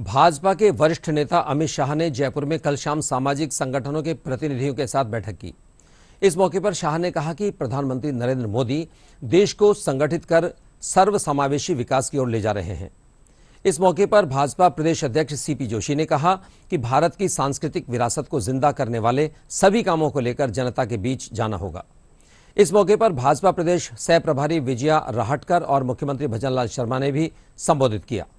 भाजपा के वरिष्ठ नेता अमित शाह ने जयपुर में कल शाम सामाजिक संगठनों के प्रतिनिधियों के साथ बैठक की इस मौके पर शाह ने कहा कि प्रधानमंत्री नरेंद्र मोदी देश को संगठित कर सर्वसमावेशी विकास की ओर ले जा रहे हैं इस मौके पर भाजपा प्रदेश अध्यक्ष सीपी जोशी ने कहा कि भारत की सांस्कृतिक विरासत को जिंदा करने वाले सभी कामों को लेकर जनता के बीच जाना होगा इस मौके पर भाजपा प्रदेश सह प्रभारी विजया राहटकर और मुख्यमंत्री भजनलाल शर्मा ने भी संबोधित किया